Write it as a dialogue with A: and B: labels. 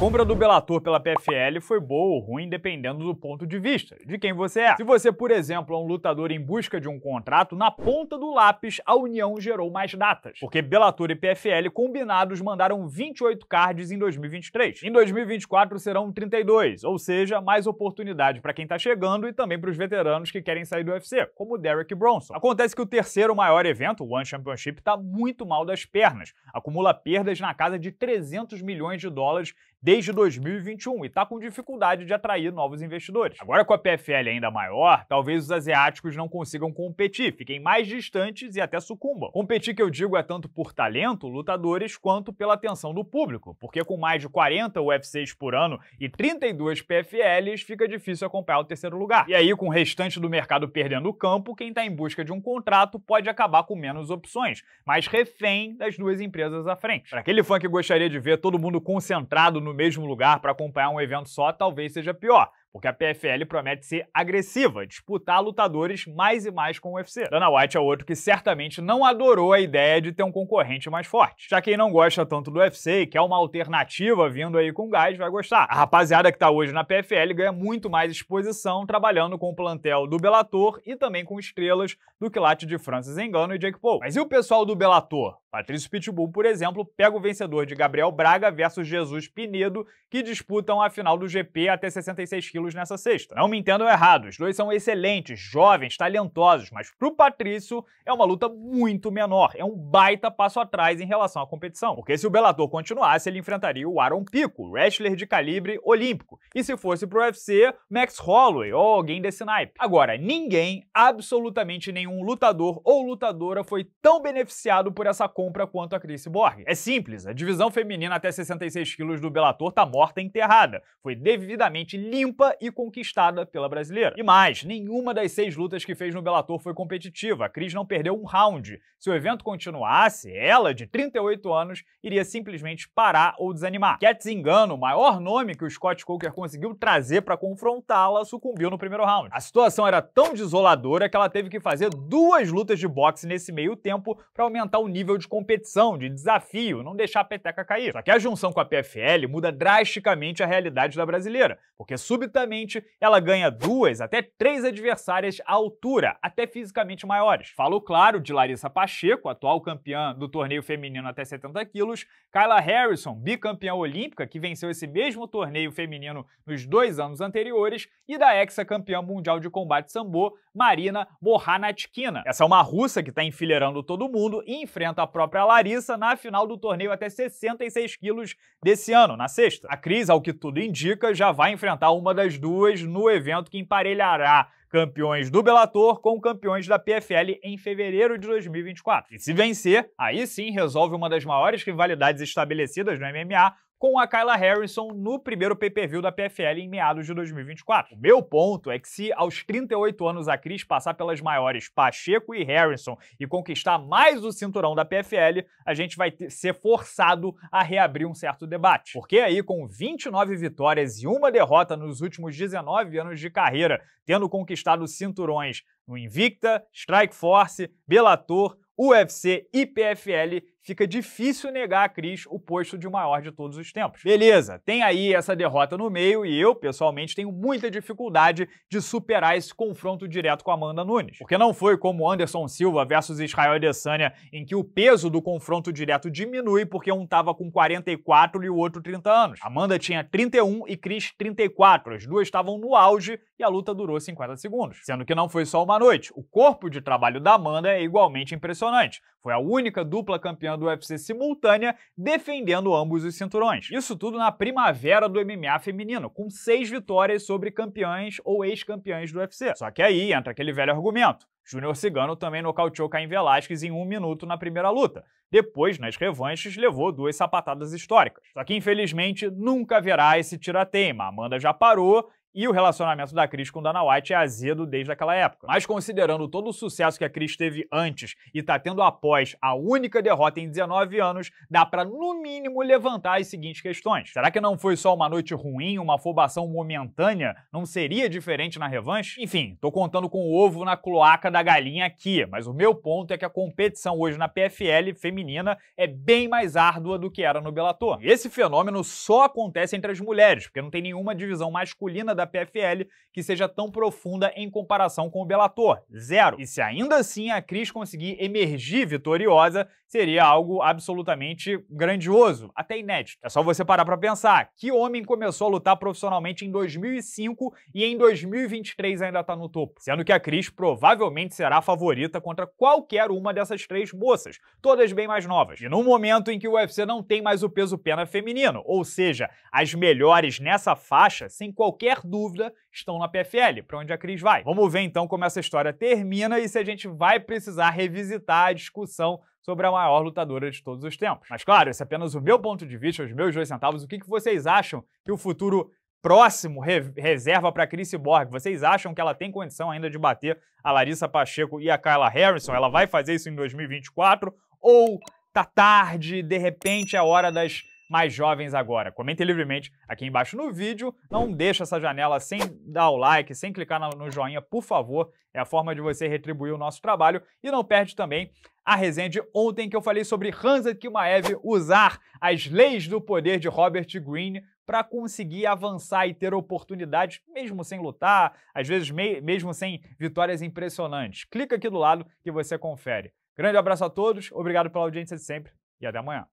A: compra do Bellator pela PFL foi boa ou ruim dependendo do ponto de vista, de quem você é. Se você, por exemplo, é um lutador em busca de um contrato, na ponta do lápis a união gerou mais datas, porque Bellator e PFL combinados mandaram 28 cards em 2023. Em 2024 serão 32, ou seja, mais oportunidade para quem tá chegando e também para os veteranos que querem sair do UFC, como Derek Bronson. Acontece que o terceiro maior evento, o One Championship, tá muito mal das pernas, acumula perdas na casa de 300 milhões de dólares desde 2021 e está com dificuldade de atrair novos investidores. Agora, com a PFL ainda maior, talvez os asiáticos não consigam competir, fiquem mais distantes e até sucumbam. Competir, que eu digo, é tanto por talento, lutadores, quanto pela atenção do público, porque com mais de 40 UFCs por ano e 32 PFLs, fica difícil acompanhar o terceiro lugar. E aí, com o restante do mercado perdendo o campo, quem está em busca de um contrato pode acabar com menos opções, mas refém das duas empresas à frente. Para aquele fã que gostaria de ver todo mundo concentrado no no mesmo lugar para acompanhar um evento só, talvez seja pior porque a PFL promete ser agressiva, disputar lutadores mais e mais com o UFC. Dana White é outro que certamente não adorou a ideia de ter um concorrente mais forte. Já quem não gosta tanto do UFC e quer uma alternativa vindo aí com gás, vai gostar. A rapaziada que tá hoje na PFL ganha muito mais exposição trabalhando com o plantel do Bellator e também com estrelas do quilate de Francis Engano e Jake Paul. Mas e o pessoal do Bellator? Patrício Pitbull, por exemplo, pega o vencedor de Gabriel Braga versus Jesus Pinedo, que disputam a final do GP até 66 kg quilos nessa sexta. Não me entendam errado, os dois são excelentes, jovens, talentosos, mas pro Patrício é uma luta muito menor, é um baita passo atrás em relação à competição. Porque se o Bellator continuasse, ele enfrentaria o Aaron Pico, wrestler de calibre olímpico. E se fosse pro UFC, Max Holloway ou alguém desse naipe. Agora, ninguém, absolutamente nenhum lutador ou lutadora foi tão beneficiado por essa compra quanto a Chris Borg. É simples, a divisão feminina até 66 quilos do Bellator tá morta e enterrada. Foi devidamente limpa e conquistada pela brasileira. E mais, nenhuma das seis lutas que fez no Bellator foi competitiva. A Cris não perdeu um round. Se o evento continuasse, ela, de 38 anos, iria simplesmente parar ou desanimar. Cat Zingano, o maior nome que o Scott Coker conseguiu trazer para confrontá-la, sucumbiu no primeiro round. A situação era tão desoladora que ela teve que fazer duas lutas de boxe nesse meio tempo para aumentar o nível de competição, de desafio, não deixar a peteca cair. Só que a junção com a PFL muda drasticamente a realidade da brasileira, porque subitamente rapidamente ela ganha duas até três adversárias à altura, até fisicamente maiores. Falo, claro, de Larissa Pacheco, atual campeã do torneio feminino até 70 quilos, Kyla Harrison, bicampeã olímpica, que venceu esse mesmo torneio feminino nos dois anos anteriores, e da ex-campeã mundial de combate sambo, Marina Mohanatkina. Essa é uma russa que está enfileirando todo mundo e enfrenta a própria Larissa na final do torneio até 66 quilos desse ano, na sexta. A Cris, ao que tudo indica, já vai enfrentar uma das duas no evento que emparelhará campeões do Bellator com campeões da PFL em fevereiro de 2024. E se vencer, aí sim resolve uma das maiores rivalidades estabelecidas no MMA, com a Kyla Harrison no primeiro pay-per-view da PFL em meados de 2024. O meu ponto é que se aos 38 anos a Cris passar pelas maiores Pacheco e Harrison e conquistar mais o cinturão da PFL, a gente vai ter, ser forçado a reabrir um certo debate. Porque aí com 29 vitórias e uma derrota nos últimos 19 anos de carreira, tendo conquistado conquistado cinturões no Invicta, Strikeforce, Bellator, UFC e PFL fica difícil negar a Cris o posto de maior de todos os tempos. Beleza, tem aí essa derrota no meio e eu, pessoalmente, tenho muita dificuldade de superar esse confronto direto com Amanda Nunes. Porque não foi como Anderson Silva versus Israel Adesanya, em que o peso do confronto direto diminui porque um tava com 44 e o outro 30 anos. Amanda tinha 31 e Cris 34. As duas estavam no auge e a luta durou 50 segundos. Sendo que não foi só uma noite. O corpo de trabalho da Amanda é igualmente impressionante. Foi a única dupla campeã campeã do UFC simultânea, defendendo ambos os cinturões. Isso tudo na primavera do MMA feminino, com seis vitórias sobre campeãs ou ex-campeãs do UFC. Só que aí entra aquele velho argumento. Júnior Cigano também nocauteou Caim Velasquez em um minuto na primeira luta. Depois, nas revanches, levou duas sapatadas históricas. Só que, infelizmente, nunca haverá esse tirateima. Amanda já parou e o relacionamento da Cris com Dana White é azedo desde aquela época. Mas considerando todo o sucesso que a Cris teve antes e tá tendo após a única derrota em 19 anos, dá para no mínimo levantar as seguintes questões. Será que não foi só uma noite ruim, uma afobação momentânea? Não seria diferente na revanche? Enfim, tô contando com o ovo na cloaca da galinha aqui, mas o meu ponto é que a competição hoje na PFL feminina é bem mais árdua do que era no Bellator. Esse fenômeno só acontece entre as mulheres, porque não tem nenhuma divisão masculina da PFL que seja tão profunda em comparação com o Bellator. Zero. E se ainda assim a Cris conseguir emergir vitoriosa, seria algo absolutamente grandioso, até inédito. É só você parar para pensar que homem começou a lutar profissionalmente em 2005 e em 2023 ainda está no topo, sendo que a Cris provavelmente será a favorita contra qualquer uma dessas três moças, todas bem mais novas. E num momento em que o UFC não tem mais o peso pena feminino, ou seja, as melhores nessa faixa, sem qualquer dúvida, estão na PFL, para onde a Cris vai. Vamos ver então como essa história termina e se a gente vai precisar revisitar a discussão sobre a maior lutadora de todos os tempos. Mas claro, esse é apenas o meu ponto de vista, os meus dois centavos. O que, que vocês acham que o futuro próximo re reserva para Chris Borg? Vocês acham que ela tem condição ainda de bater a Larissa Pacheco e a Kyla Harrison? Ela vai fazer isso em 2024? Ou tá tarde, de repente é hora das mais jovens agora. Comente livremente aqui embaixo no vídeo, não deixa essa janela sem dar o like, sem clicar no joinha, por favor, é a forma de você retribuir o nosso trabalho e não perde também a resenha de ontem que eu falei sobre Hansa Kimaev usar as leis do poder de Robert Greene para conseguir avançar e ter oportunidades, mesmo sem lutar, às vezes me mesmo sem vitórias impressionantes. Clica aqui do lado que você confere. Grande abraço a todos, obrigado pela audiência de sempre e até amanhã.